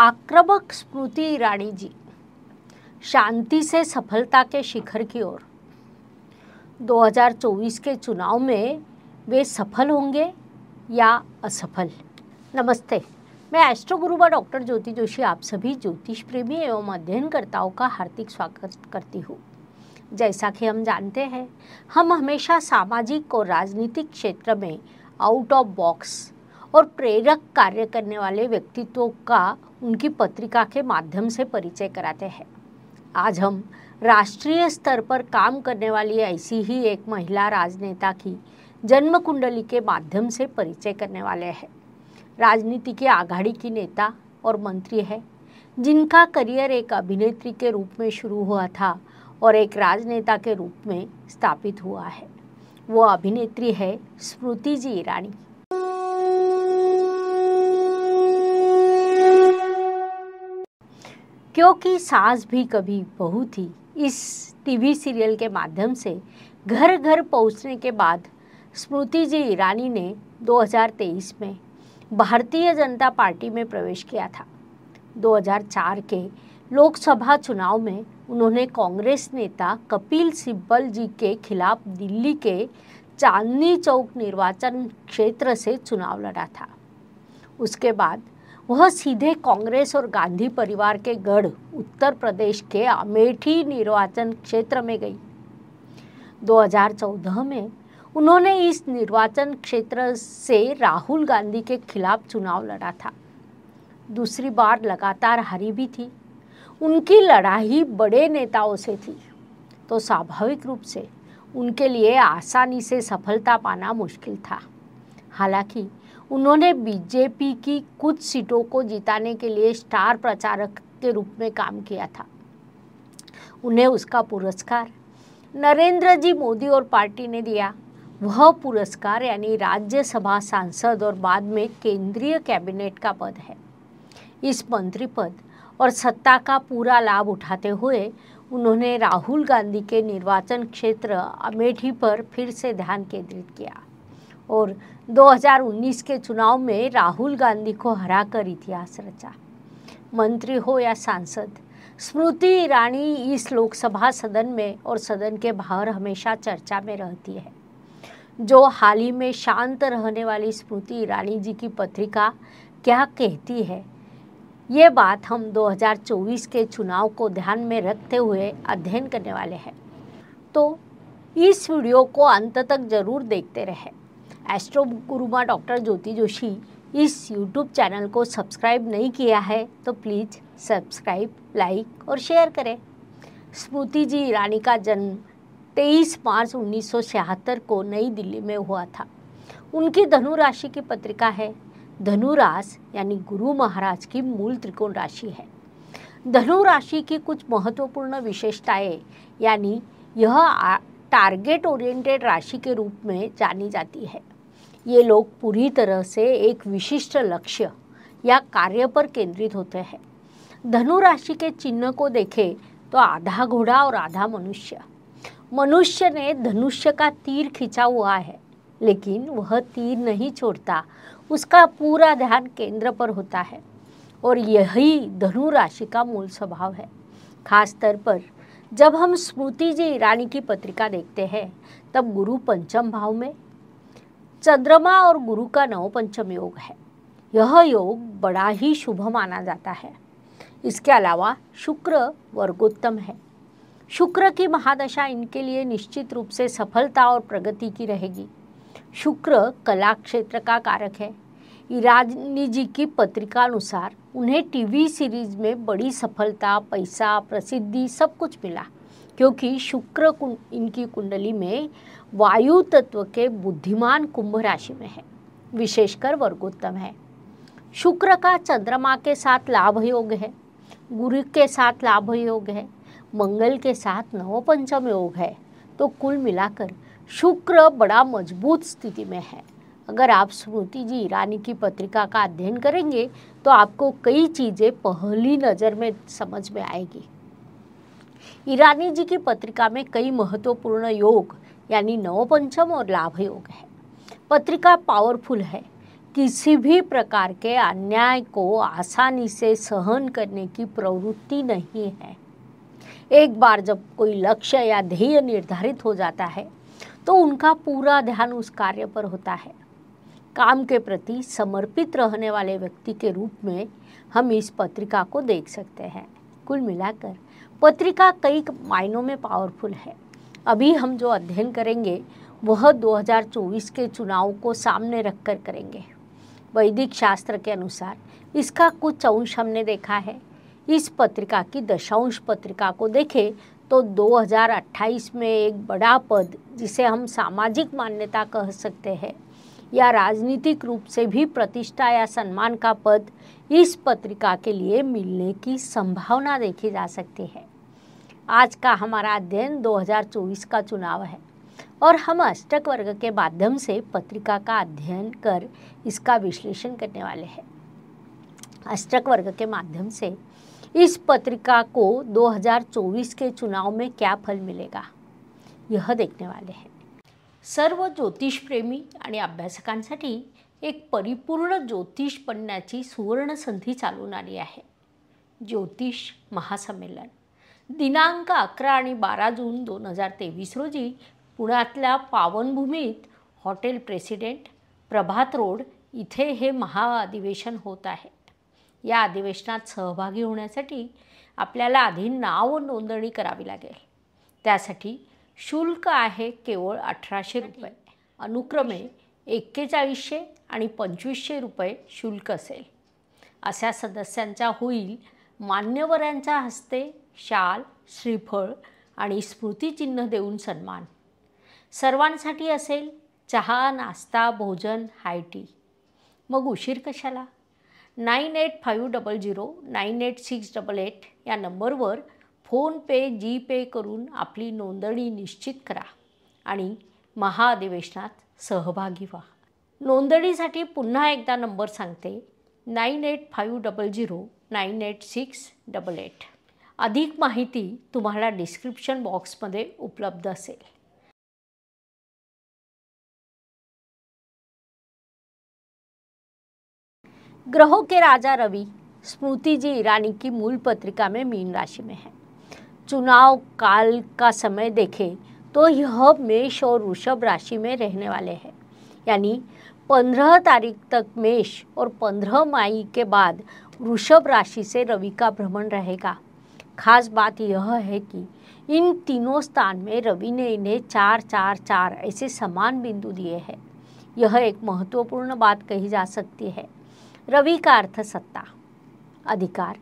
आक्रमक स्मृति ईरानी जी शांति से सफलता के शिखर की ओर 2024 के चुनाव में वे सफल होंगे या असफल नमस्ते मैं एस्ट्रो व डॉक्टर ज्योति जोशी आप सभी ज्योतिष प्रेमी एवं अध्ययनकर्ताओं का हार्दिक स्वागत करती हूँ जैसा कि हम जानते हैं हम हमेशा सामाजिक और राजनीतिक क्षेत्र में आउट ऑफ बॉक्स और प्रेरक कार्य करने वाले व्यक्तित्व का उनकी पत्रिका के माध्यम से परिचय कराते हैं आज हम राष्ट्रीय स्तर पर काम करने वाली ऐसी ही एक महिला राजनेता की जन्म कुंडली के माध्यम से परिचय करने वाले हैं राजनीति की आघाड़ी की नेता और मंत्री है जिनका करियर एक अभिनेत्री के रूप में शुरू हुआ था और एक राजनेता के रूप में स्थापित हुआ है वो अभिनेत्री है स्मृति जी ईरानी क्योंकि सास भी कभी बहू थी इस टीवी सीरियल के माध्यम से घर घर पहुंचने के बाद स्मृति जी ईरानी ने 2023 में भारतीय जनता पार्टी में प्रवेश किया था 2004 के लोकसभा चुनाव में उन्होंने कांग्रेस नेता कपिल सिब्बल जी के खिलाफ दिल्ली के चांदनी चौक निर्वाचन क्षेत्र से चुनाव लड़ा था उसके बाद वह सीधे कांग्रेस और गांधी परिवार के गढ़ उत्तर प्रदेश के अमेठी निर्वाचन क्षेत्र में गई 2014 में उन्होंने इस निर्वाचन क्षेत्र से राहुल गांधी के खिलाफ चुनाव लड़ा था दूसरी बार लगातार हारी भी थी उनकी लड़ाई बड़े नेताओं से थी तो स्वाभाविक रूप से उनके लिए आसानी से सफलता पाना मुश्किल था हालांकि उन्होंने बीजेपी की कुछ सीटों को जिताने के लिए स्टार प्रचारक के रूप में काम किया था उन्हें उसका पुरस्कार नरेंद्र जी मोदी और पार्टी ने दिया वह पुरस्कार यानी राज्यसभा सांसद और बाद में केंद्रीय कैबिनेट का पद है इस मंत्री पद और सत्ता का पूरा लाभ उठाते हुए उन्होंने राहुल गांधी के निर्वाचन क्षेत्र अमेठी पर फिर से ध्यान केंद्रित किया और 2019 के चुनाव में राहुल गांधी को हराकर इतिहास रचा मंत्री हो या सांसद स्मृति ईरानी इस लोकसभा सदन में और सदन के बाहर हमेशा चर्चा में रहती है जो हाल ही में शांत रहने वाली स्मृति ईरानी जी की पत्रिका क्या कहती है ये बात हम 2024 के चुनाव को ध्यान में रखते हुए अध्ययन करने वाले हैं तो इस वीडियो को अंत तक जरूर देखते रहें एस्ट्रो गुरुमा डॉक्टर ज्योति जोशी इस यूट्यूब चैनल को सब्सक्राइब नहीं किया है तो प्लीज़ सब्सक्राइब लाइक और शेयर करें स्मृति जी ईरानी का जन्म 23 मार्च उन्नीस को नई दिल्ली में हुआ था उनकी धनु राशि की पत्रिका है धनु यानी गुरु महाराज की मूल त्रिकोण राशि है धनु राशि की कुछ महत्वपूर्ण विशेषताएं यानी यह टारगेट ओरिएंटेड राशि के रूप में जानी जाती है ये लोग पूरी तरह से एक विशिष्ट लक्ष्य या कार्य पर केंद्रित होते हैं धनु राशि के चिन्ह को देखें तो आधा घोड़ा और आधा मनुष्य मनुष्य ने धनुष्य का तीर खींचा हुआ है लेकिन वह तीर नहीं छोड़ता उसका पूरा ध्यान केंद्र पर होता है और यही धनु राशि का मूल स्वभाव है खास तौर पर जब हम स्मृति जी ईरानी की पत्रिका देखते हैं तब गुरु पंचम भाव में चंद्रमा और गुरु का नवपंचम योग है यह योग बड़ा ही शुभ माना जाता है इसके अलावा शुक्र वर्गोत्तम है शुक्र की महादशा इनके लिए निश्चित रूप से सफलता और प्रगति की रहेगी शुक्र कला क्षेत्र का कारक है ईरानी जी की पत्रिका अनुसार उन्हें टीवी सीरीज में बड़ी सफलता पैसा प्रसिद्धि सब कुछ मिला क्योंकि शुक्र इनकी कुंडली में वायु तत्व के बुद्धिमान कुंभ राशि में है विशेषकर वर्गोत्तम है शुक्र का चंद्रमा के साथ लाभ योग है गुरु के साथ लाभ योग है मंगल के साथ नवपंचम योग है तो कुल मिलाकर शुक्र बड़ा मजबूत स्थिति में है अगर आप स्मृति जी ईरानी की पत्रिका का अध्ययन करेंगे तो आपको कई चीज़ें पहली नज़र में समझ में आएगी ईरानी जी की पत्रिका में कई महत्वपूर्ण योग यानी नवपंचम और लाभ योग है पत्रिका पावरफुल है किसी भी प्रकार के अन्याय को आसानी से सहन करने की प्रवृत्ति नहीं है एक बार जब कोई लक्ष्य या ध्येय निर्धारित हो जाता है तो उनका पूरा ध्यान उस कार्य पर होता है काम के प्रति समर्पित रहने वाले व्यक्ति के रूप में हम इस पत्रिका को देख सकते हैं कुल मिलाकर पत्रिका कई मायनों में पावरफुल है अभी हम जो अध्ययन करेंगे वह 2024 के चुनाव को सामने रखकर करेंगे वैदिक शास्त्र के अनुसार इसका कुछ अंश हमने देखा है इस पत्रिका की दशांश पत्रिका को देखें तो 2028 में एक बड़ा पद जिसे हम सामाजिक मान्यता कह सकते हैं या राजनीतिक रूप से भी प्रतिष्ठा या सम्मान का पद इस पत्रिका के लिए मिलने की संभावना देखी जा सकती है आज का हमारा अध्ययन 2024 का चुनाव है और हम अष्टक वर्ग के माध्यम से पत्रिका का अध्ययन कर इसका विश्लेषण करने वाले हैं अष्टक वर्ग के माध्यम से इस पत्रिका को 2024 के चुनाव में क्या फल मिलेगा यह देखने वाले हैं सर्व ज्योतिषप्रेमी आणि अभ्यासकांसाठी एक परिपूर्ण ज्योतिष सुवर्ण संधी चालून आली आहे ज्योतिष महासंमेलन दिनांक अकरा आणि बारा जून दोन हजार तेवीस रोजी पुण्यातल्या पावनभूमीत हॉटेल प्रेसिडेंट प्रभात रोड इथे हे महाअधिवेशन होत आहे या अधिवेशनात सहभागी होण्यासाठी आपल्याला आधी नाव नोंदणी करावी लागेल त्यासाठी शुल्क आहे केवळ अठराशे रुपये अनुक्रमे एक्केचाळीसशे आणि पंचवीसशे रुपये शुल्क असेल अशा सदस्यांचा होईल मान्यवरांच्या हस्ते शाल श्रीफळ आणि स्मृतिचिन्ह देऊन सन्मान सर्वांसाठी असेल चहा नाश्ता भोजन हाय टी मग उशीर कशाला nine eight five double zero nine eight six double eight या नंबरवर फोनपे पे करून आपली नोंदणी निश्चित करा आणि महाअधिवेशनात सहभागी व्हा नोंदणीसाठी पुन्हा एकदा नंबर सांगते nine eight five double zero nine eight six double eight अधिक माहिती तुम्हाला डिस्क्रिप्शन बॉक्समध्ये उपलब्ध असेल ग्रहो के राजा रवि स्मृतीजी इराणी की मूल पत्रिका में मीन राशि में है चुनाव काल का समय देखें तो यह मेष और वृषभ राशि में रहने वाले हैं यानी पंद्रह तारीख तक मेष और पंद्रह मई के बाद वृषभ राशि से रवि का भ्रमण रहेगा खास बात यह है कि इन तीनों स्थान में रवि ने इन्हें चार चार चार ऐसे समान बिंदु दिए हैं यह एक महत्वपूर्ण बात कही जा सकती है रवि का अर्थ सत्ता अधिकार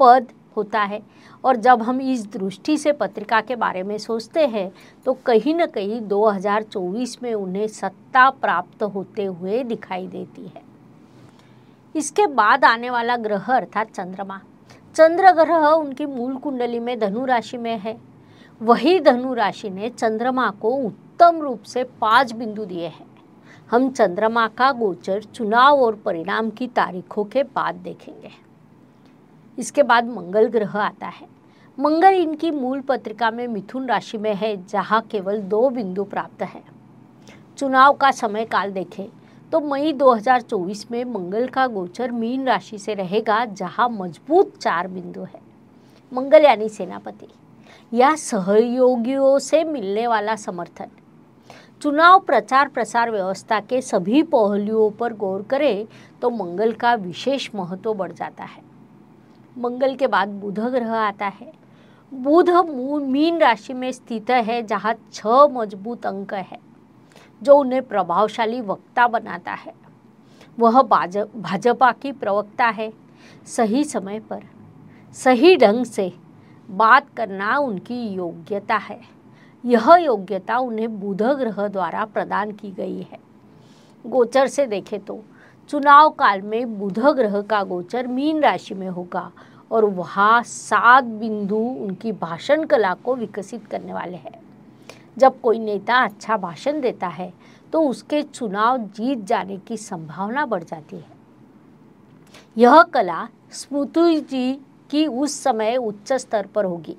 पद होता है और जब हम इस दृष्टि से पत्रिका के बारे में सोचते हैं तो कहीं ना कहीं 2024 में उन्हें सत्ता प्राप्त होते हुए दिखाई देती है इसके बाद आने वाला ग्रह अर्थात चंद्रमा चंद्र ग्रह उनकी मूल कुंडली में धनु राशि में है वही धनु राशि ने चंद्रमा को उत्तम रूप से पाँच बिंदु दिए हैं हम चंद्रमा का गोचर चुनाव और परिणाम की तारीखों के बाद देखेंगे इसके बाद मंगल ग्रह आता है मंगल इनकी मूल पत्रिका में मिथुन राशि में है जहाँ केवल दो बिंदु प्राप्त है चुनाव का समय काल देखें तो मई 2024 में मंगल का गोचर मीन राशि से रहेगा जहाँ मजबूत चार बिंदु है मंगल यानी सेनापति या सहयोगियों से मिलने वाला समर्थन चुनाव प्रचार प्रसार व्यवस्था के सभी पहलुओं पर गौर करें तो मंगल का विशेष महत्व बढ़ जाता है मंगल के बाद बुध ग्रह आता है बुध मीन राशि में स्थित है जहाँ छह मजबूत अंक है जो उन्हें प्रभावशाली वक्ता बनाता है वह भाजपा की प्रवक्ता है सही समय पर सही ढंग से बात करना उनकी योग्यता है यह योग्यता उन्हें बुध ग्रह द्वारा प्रदान की गई है गोचर से देखें तो चुनाव काल में बुध ग्रह का गोचर मीन राशि में होगा और वहाँ सात बिंदु उनकी भाषण कला को विकसित करने वाले हैं जब कोई नेता अच्छा भाषण देता है तो उसके चुनाव जीत जाने की संभावना बढ़ जाती है यह कला स्मृति जी की उस समय उच्च स्तर पर होगी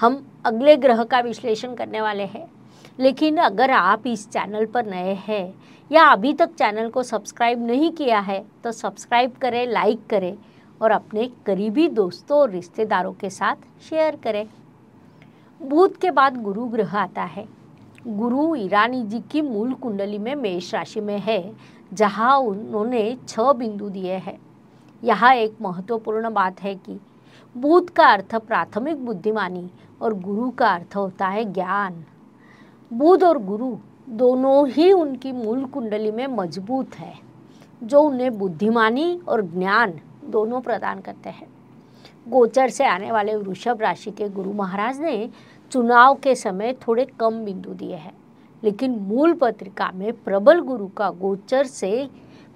हम अगले ग्रह का विश्लेषण करने वाले हैं लेकिन अगर आप इस चैनल पर नए हैं या अभी तक चैनल को सब्सक्राइब नहीं किया है तो सब्सक्राइब करें लाइक करें और अपने करीबी दोस्तों और रिश्तेदारों के साथ शेयर करें बुध के बाद गुरु ग्रह आता है गुरु ईरानी जी की मूल कुंडली में मेष राशि में है जहां उन्होंने छ बिंदु दिए हैं यह एक महत्वपूर्ण बात है कि बुध का अर्थ प्राथमिक बुद्धिमानी और गुरु का अर्थ होता है ज्ञान बुध और गुरु दोनों ही उनकी मूल कुंडली में मजबूत है जो उन्हें बुद्धिमानी और ज्ञान दोनों प्रदान करते हैं गोचर से आने वाले वृषभ राशि के गुरु महाराज ने चुनाव के समय थोड़े कम बिंदु दिए हैं लेकिन मूल पत्रिका में प्रबल गुरु का गोचर से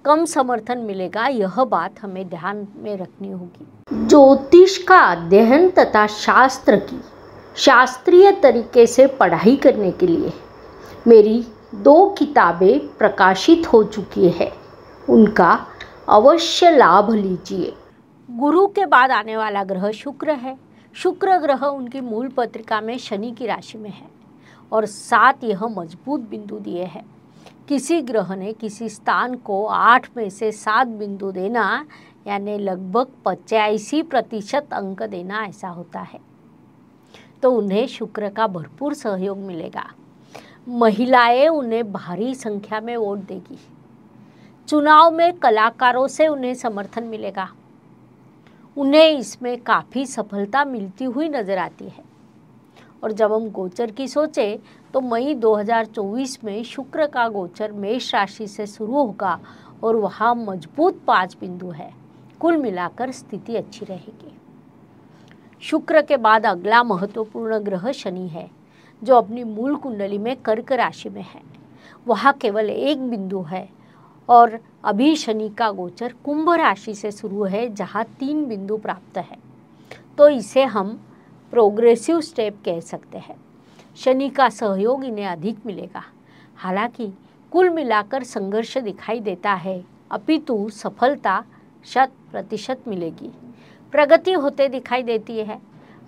कम समर्थन मिलेगा यह बात हमें ध्यान में रखनी होगी ज्योतिष का अध्ययन तथा शास्त्र की शास्त्रीय तरीके से पढ़ाई करने के लिए मेरी दो किताबें प्रकाशित हो चुकी है उनका अवश्य लाभ लीजिए गुरु के बाद आने वाला ग्रह शुक्र है शुक्र ग्रह उनकी मूल पत्रिका में शनि की राशि में है और साथ यह मजबूत बिंदु दिए हैं किसी ग्रह ने किसी स्थान को आठ में से सात बिंदु देना यानी लगभग पचासी प्रतिशत अंक देना ऐसा होता है तो उन्हें शुक्र का भरपूर सहयोग मिलेगा महिलाएं उन्हें भारी संख्या में वोट देगी चुनाव में कलाकारों से उन्हें समर्थन मिलेगा उन्हें इसमें काफ़ी सफलता मिलती हुई नज़र आती है और जब हम गोचर की सोचें तो मई 2024 में शुक्र का गोचर मेष राशि से शुरू होगा और वहाँ मजबूत पांच बिंदु है कुल मिलाकर स्थिति अच्छी रहेगी शुक्र के बाद अगला महत्वपूर्ण ग्रह शनि है जो अपनी मूल कुंडली में कर्क राशि में है वहाँ केवल एक बिंदु है और अभी शनि का गोचर कुंभ राशि से शुरू है जहाँ तीन बिंदु प्राप्त है तो इसे हम प्रोग्रेसिव स्टेप कह सकते हैं शनि का सहयोग इन्हें अधिक मिलेगा हालांकि कुल मिलाकर संघर्ष दिखाई देता है अपितु सफलता शत प्रतिशत मिलेगी प्रगति होते दिखाई देती है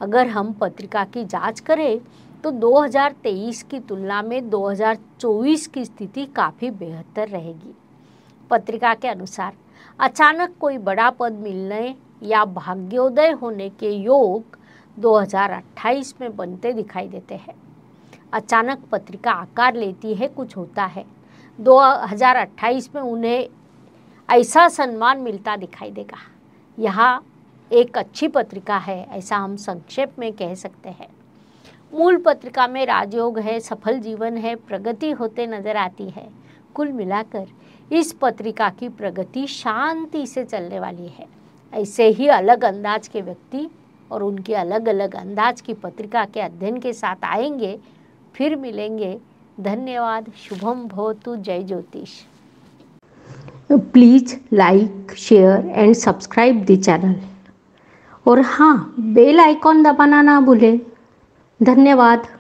अगर हम पत्रिका की जांच करें तो 2023 की तुलना में 2024 की स्थिति काफ़ी बेहतर रहेगी पत्रिका के अनुसार अचानक कोई बड़ा पद मिलने या भाग्योदय होने के योग 2028 में बनते दिखाई देते हैं अचानक पत्रिका आकार लेती है कुछ होता है 2028 में उन्हें ऐसा सम्मान मिलता दिखाई देगा यहाँ एक अच्छी पत्रिका है ऐसा हम संक्षेप में कह सकते हैं मूल पत्रिका में राजयोग है सफल जीवन है प्रगति होते नजर आती है कुल मिलाकर इस पत्रिका की प्रगति शांति से चलने वाली है ऐसे ही अलग अंदाज के व्यक्ति और उनके अलग अलग अंदाज की पत्रिका के अध्ययन के साथ आएंगे फिर मिलेंगे धन्यवाद शुभम भवतु जय ज्योतिष please like share and subscribe the channel और हाँ बेल आइकॉन दबाना ना भूलें धन्यवाद